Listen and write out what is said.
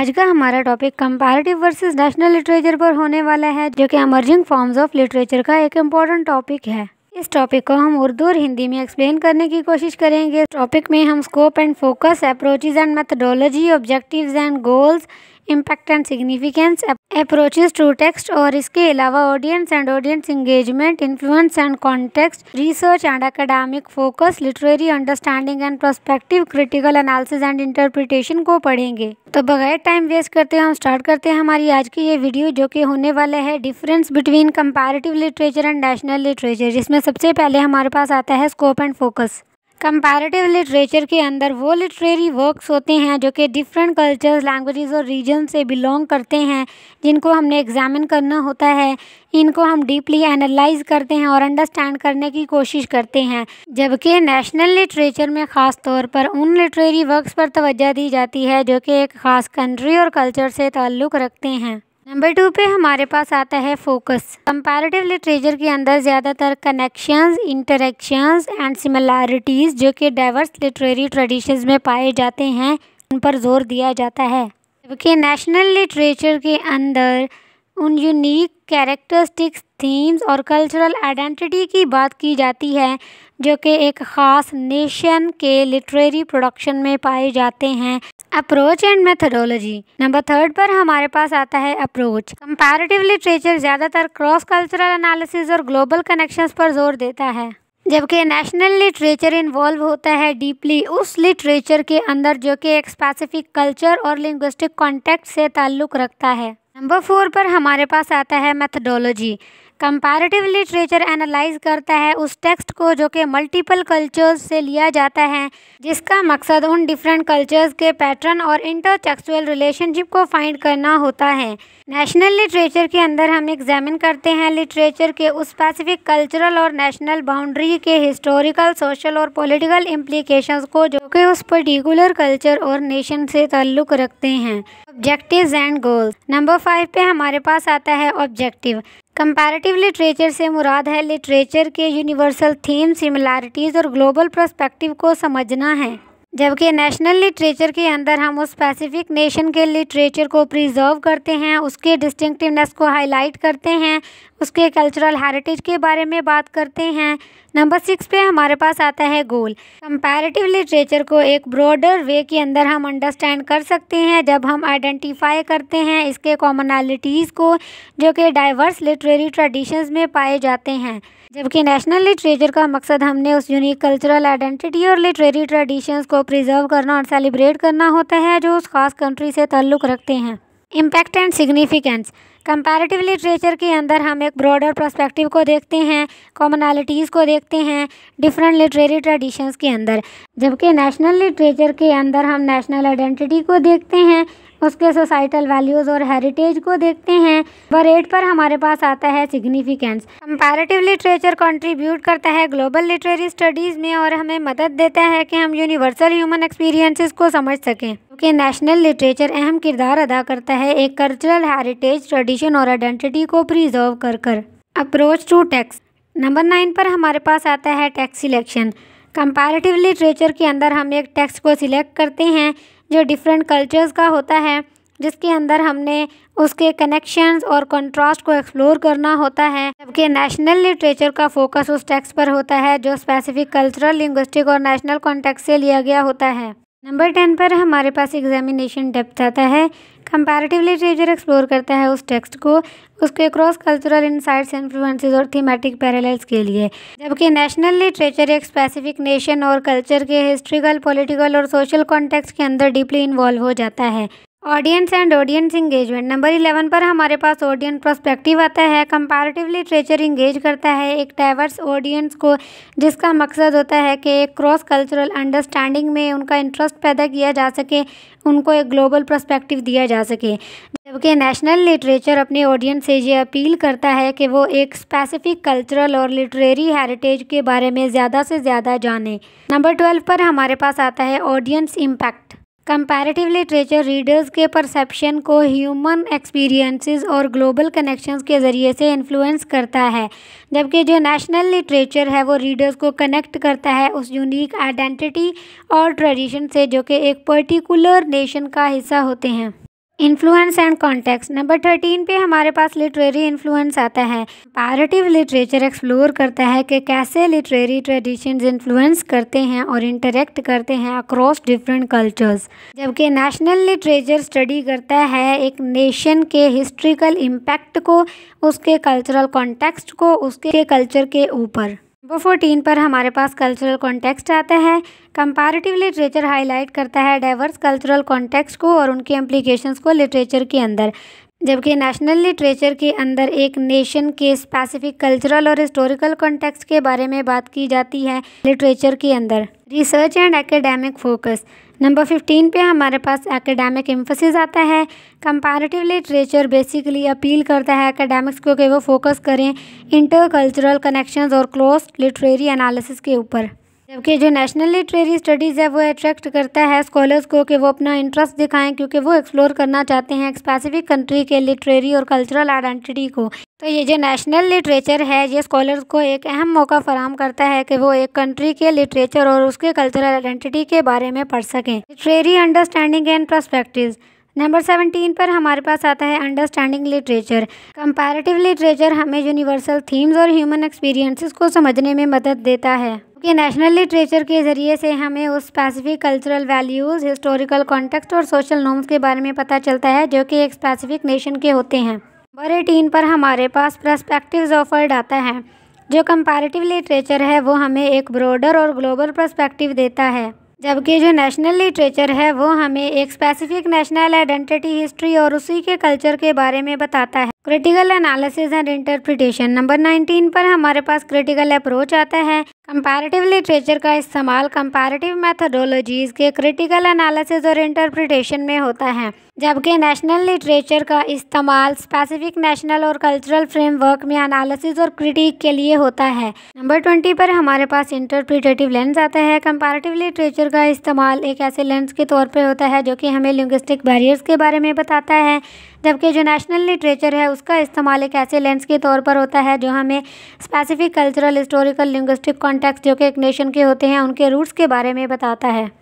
आज का हमारा topic comparative versus national literature पर होने वाला है जो कि एमर्जिंग फॉर्म्स ऑफ लिटरेचर का एक इम्पॉर्टेंट टॉपिक है इस टॉपिक को हम उर्दू और हिंदी में एक्सप्लेन करने की कोशिश करेंगे टॉपिक में हम scope and focus approaches and methodology objectives and goals impact and significance approaches to text और इसके अलावा audience and audience engagement influence and context research and academic focus literary understanding and prospective critical analysis and interpretation को पढ़ेंगे तो बगैर time waste करते हैं हम स्टार्ट करते हैं हमारी आज की ये वीडियो जो कि होने वाला है difference between comparative literature and national literature जिसमें सबसे पहले हमारे पास आता है scope and focus comparative literature के अंदर वो लिटरेरी वर्क्स होते हैं जो कि डिफरेंट कल्चर्स लैंग्वेजेस और रीजन से बिलोंग करते हैं जिनको हमने एग्जामिन करना होता है इनको हम डीपली एनालाइज करते हैं और अंडरस्टैंड करने की कोशिश करते हैं जबकि नेशनल लिटरेचर में ख़ास तौर पर उन लिटरेरी वर्क्स पर तवज्जो दी जाती है जो कि एक ख़ास कंट्री और कल्चर से ताल्लुक़ रखते हैं नंबर टू पे हमारे पास आता है फोकस कंपैरेटिव लिटरेचर के अंदर ज़्यादातर कनेक्शंस इंटरेक्शंस एंड सिमिलैरिटीज़ जो कि डाइवर्स लिटरेरी ट्रेडिशंस में पाए जाते हैं उन पर जोर दिया जाता है जबकि नेशनल लिटरेचर के अंदर उन यूनिक कैरेक्टरिस्टिक्स थीम्स और कल्चरल आइडेंटिटी की बात की जाती है जो कि एक ख़ास नेशन के लिटरेरी प्रोडक्शन में पाए जाते हैं approach and methodology number third पर हमारे पास आता है अप्रोच कंपेरेटिव लिटरेचर ज़्यादातर क्रॉस कल्चरल एनालिसिस और ग्लोबल कनेक्शंस पर जोर देता है जबकि नेशनल लिटरेचर इन्वॉल्व होता है डीपली उस लिटरेचर के अंदर जो कि एक स्पेसिफिक कल्चर और लिंग्विस्टिक कॉन्टेक्ट से ताल्लुक़ रखता है नंबर फोर पर हमारे पास आता है मैथडोलॉजी कंपैरेटिव लिटरेचर एनालाइज करता है उस टेक्स्ट को जो कि मल्टीपल कल्चर्स से लिया जाता है जिसका मकसद उन डिफरेंट कल्चर्स के पैटर्न और इंटरटेक्चुअल रिलेशनशिप को फाइंड करना होता है नेशनल लिटरेचर के अंदर हम एग्जामिन करते हैं लिटरेचर के उस स्पेसिफिक कल्चरल और नेशनल बाउंड्री के हिस्टोरिकल सोशल और पॉलिटिकल इम्प्लीकेशन को जो कि उस पर्टिकुलर कल्चर और नेशन से ताल्लुक़ रखते हैं objective and goals number five पे हमारे पास आता है ऑब्जेक्टिव कंपैरेटिव लिटरेचर से मुराद है लिटरेचर के यूनिवर्सल थीम सिमिलैरिटीज़ और ग्लोबल प्रस्पेक्टिव को समझना है जबकि नेशनल लिटरेचर के अंदर हम उस स्पेसिफिक नेशन के लिटरेचर को प्रिजर्व करते हैं उसके डिस्टिंक्टिवनेस को हाईलाइट करते हैं उसके कल्चरल हेरिटेज के बारे में बात करते हैं नंबर सिक्स पे हमारे पास आता है गोल कंपैरेटिव लिटरेचर को एक ब्रॉडर वे के अंदर हम अंडरस्टैंड कर सकते हैं जब हम आइडेंटिफाई करते हैं इसके कॉमनलिटीज़ को जो कि डाइवर्स लिटरेरी ट्रेडिशंस में पाए जाते हैं जबकि नेशनल लिटरेचर का मकसद हमने उस यूनिक कल्चरल आइडेंटिटी और लिटरेरी ट्रेडिशंस को प्रिजर्व करना और सेलिब्रेट करना होता है जो उस खास कंट्री से ताल्लुक़ रखते हैं impact and significance comparative literature के अंदर हम एक ब्रॉडर प्रस्पेक्टिव को देखते हैं कॉमनलिटीज़ को देखते हैं डिफरेंट लिटरेरी ट्रेडिशंस के अंदर जबकि नेशनल लिटरेचर के अंदर हम नेशनल आइडेंटिटी को देखते हैं उसके सोसाइटल वैल्यूज़ और हेरिटेज को देखते हैं नंबर एट पर हमारे पास आता है सिग्निफिकेंस कंपैरेटिव लिटरेचर कंट्रीब्यूट करता है ग्लोबल लिटरेरी स्टडीज़ में और हमें मदद देता है कि हम यूनिवर्सल ह्यूमन एक्सपीरियंसेस को समझ सकें के नेशनल लिटरेचर अहम किरदार अदा करता है एक कल्चरल हेरिटेज ट्रेडिशन और आइडेंटिटी को प्रिजर्व कर कर approach to text number nine पर हमारे पास आता है टैक्स सिलेक्शन कंपैरेटिव लिटरेचर के अंदर हम एक टैक्स को सिलेक्ट करते हैं जो डिफरेंट कल्चर्स का होता है जिसके अंदर हमने उसके कनेक्शंस और कंट्रास्ट को एक्सप्लोर करना होता है जबकि नेशनल लिटरेचर का फोकस उस टेक्स्ट पर होता है जो स्पेसिफिक कल्चरल लिंग्विस्टिक और नेशनल कॉन्टेक्स्ट से लिया गया होता है नंबर टेन पर हमारे पास एग्जामिनेशन डेप्थ आता है कंपैरेटिव लिटरेचर एक्सप्लोर करता है उस टेक्स्ट को उसके क्रॉस कल्चरल इनसाइट्स इन्फ्लुएंसेस और थीमेटिक पैरेलल्स के लिए जबकि नेशनल लिटरेचर एक स्पेसिफिक नेशन और कल्चर के हिस्ट्रिकल पॉलिटिकल और सोशल कॉन्टेक्स्ट के अंदर डीपली इन्वॉल्व हो जाता है audience and audience engagement number eleven पर हमारे पास ऑडियंस प्रोस्पेक्टिव आता है कंपैरेटिव लिटरेचर इंगेज करता है एक डाइवर्स ऑडियंस को जिसका मकसद होता है कि एक क्रॉस कल्चरल अंडरस्टैंडिंग में उनका इंटरेस्ट पैदा किया जा सके उनको एक ग्लोबल प्रोस्पेक्टिव दिया जा सके जबकि नेशनल लिटरेचर अपने ऑडियंस से ये अपील करता है कि वो एक स्पेसिफिक कल्चरल और लिटरेरी हेरिटेज के बारे में ज़्यादा से ज़्यादा जानें नंबर ट्वेल्व पर हमारे पास आता है audience impact comparative literature readers के परसेप्शन को ह्यूमन एक्सपीरियंसेस और ग्लोबल कनेक्शंस के ज़रिए से इन्फ्लुएंस करता है जबकि जो नेशनल लिटरेचर है वो रीडर्स को कनेक्ट करता है उस यूनिक आइडेंटिटी और ट्रेडिशन से जो कि एक पर्टिकुलर नेशन का हिस्सा होते हैं influence and context number thirteen पे हमारे पास लिटरेरी इन्फ्लुएंस आता है कंपैरेटिव लिटरेचर एक्सप्लोर करता है कि कैसे लिटरेरी ट्रेडिशंस इन्फ्लुएंस करते हैं और इंटरेक्ट करते हैं अक्रॉस डिफरेंट कल्चर्स जबकि नेशनल लिटरेचर स्टडी करता है एक नेशन के हिस्ट्रिकल इम्पैक्ट को उसके कल्चरल कॉन्टेक्स्ट को उसके कल्चर के ऊपर वो फोर्टीन पर हमारे पास कल्चरल कॉन्टेक्स्ट आता है कंपैरेटिव लिटरेचर हाईलाइट करता है डाइवर्स कल्चरल कॉन्टेक्स्ट को और उनके एम्प्लीकेशंस को लिटरेचर के अंदर जबकि नेशनल लिटरेचर के अंदर एक नेशन के स्पेसिफिक कल्चरल और हिस्टोरिकल कॉन्टेक्स्ट के बारे में बात की जाती है लिटरेचर के अंदर research and academic focus number fifteen पे हमारे पास एकेडमिक इम्फोसिस आता है कंपैरेटिव लिटरेचर बेसिकली अपील करता है एकेडमिक्स को कि वो फोकस करें इंटरकल्चरल कनेक्शंस और क्लोज लिटरेरी एनालिसिस के ऊपर जबकि जो नेशनल लिटरेरी स्टडीज़ है वो अट्रैक्ट करता है स्कॉलर्स को कि वो अपना इंटरेस्ट दिखाएं क्योंकि वो एक्सप्लोर करना चाहते हैं एक स्पेसिफिक कंट्री के लिटरेरी और कल्चरल आइडेंटिटी को तो ये जो नेशनल लिटरेचर है ये स्कॉलर्स को एक अहम मौका फराम करता है कि वो एक कंट्री के लिटरेचर और उसके कल्चरल आइडेंटिटी के बारे में पढ़ सकें literary understanding and perspective number seventeen पर हमारे पास आता है अंडरस्टैंडिंग लिटरेचर कंपैरेटिव लिटरेचर हमें यूनिवर्सल थीम्स और ह्यूमन एक्सपीरियंसेस को समझने में मदद देता है क्योंकि नेशनल लिटरेचर के ज़रिए से हमें उस specific cultural values historical context और सोशल नॉर्म्स के बारे में पता चलता है जो कि एक स्पेसिफिक नेशन के होते हैं नंबर एटीन पर हमारे पास प्रस्पेक्टिव ऑफर्ड आता है जो कंपैरेटिव लिटरेचर है वो हमें एक ब्रॉडर और ग्लोबल प्रस्पेक्टिव देता है जबकि जो नेशनल लिटरेचर है वो हमें एक स्पेसिफिक नेशनल आइडेंटिटी हिस्ट्री और उसी के कल्चर के बारे में बताता है critical analysis and interpretation number 19 पर हमारे पास क्रिटिकल अप्रोच आता है कंपैरेटिव लिटरेचर का इस्तेमाल कंपैरेटिव मैथडोलॉजीज के क्रिटिकल एनालिसिस और इंटरप्रिटेशन में होता है जबकि नेशनल लिटरेचर का इस्तेमाल स्पेसिफिक नेशनल और कल्चरल फ्रेमवर्क में एनालिसिस और क्रिटिक के लिए होता है नंबर ट्वेंटी पर हमारे पास इंटरप्रिटेटिव लेंस आता है कंपैरेटिव लिटरेचर का इस्तेमाल एक ऐसे लेंस के तौर पर होता है जो कि हमें लिंग्विस्टिक बैरियर्स के बारे में बताता है जबकि जो नेशनल लिटरेचर है उसका इस्तेमाल एक ऐसे लेंस के तौर पर होता है जो हमें specific cultural historical linguistic context जो कि एक नेशन के होते हैं उनके रूट्स के बारे में बताता है